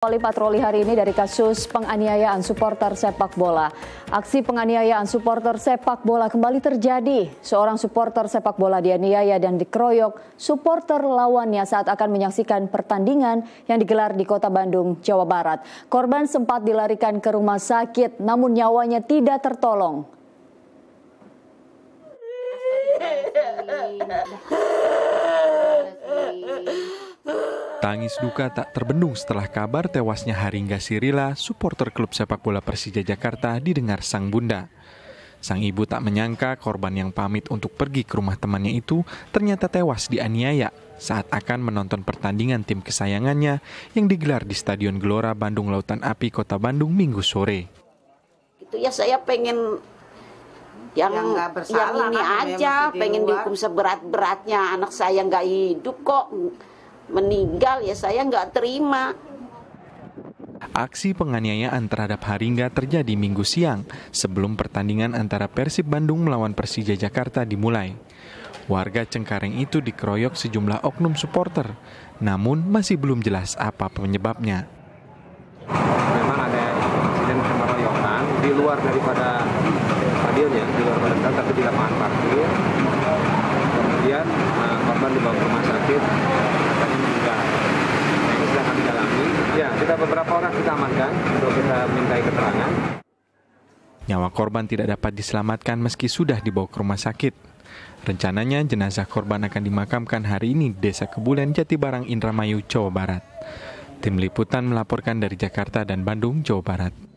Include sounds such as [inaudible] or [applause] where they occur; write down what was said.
Wali patroli hari ini dari kasus penganiayaan supporter sepak bola. Aksi penganiayaan supporter sepak bola kembali terjadi. Seorang supporter sepak bola dianiaya dan dikeroyok supporter lawannya saat akan menyaksikan pertandingan yang digelar di kota Bandung, Jawa Barat. Korban sempat dilarikan ke rumah sakit namun nyawanya tidak tertolong. [laughs] Tangis duka tak terbendung setelah kabar tewasnya Haringga Sirila, supporter klub sepak bola Persija Jakarta, didengar sang bunda. Sang ibu tak menyangka korban yang pamit untuk pergi ke rumah temannya itu ternyata tewas dianiaya saat akan menonton pertandingan tim kesayangannya yang digelar di Stadion Gelora Bandung Lautan Api Kota Bandung Minggu sore. Itu ya saya pengen yang yang, yang ini aja pengen dihukum seberat-beratnya anak saya nggak hidup kok meninggal ya saya nggak terima. Aksi penganiayaan terhadap Haringga terjadi minggu siang sebelum pertandingan antara Persib Bandung melawan Persija Jakarta dimulai. Warga Cengkareng itu dikeroyok sejumlah oknum supporter, namun masih belum jelas apa penyebabnya. Memang ada insiden pengeroyokan di luar daripada stadionnya, di luar daripada tapi di lapangan parkir orang kita amankan untuk kita mintai keterangan. Nyawa korban tidak dapat diselamatkan meski sudah dibawa ke rumah sakit. Rencananya jenazah korban akan dimakamkan hari ini di Desa Kebulen, Jatibarang, Indramayu, Jawa Barat. Tim Liputan melaporkan dari Jakarta dan Bandung, Jawa Barat.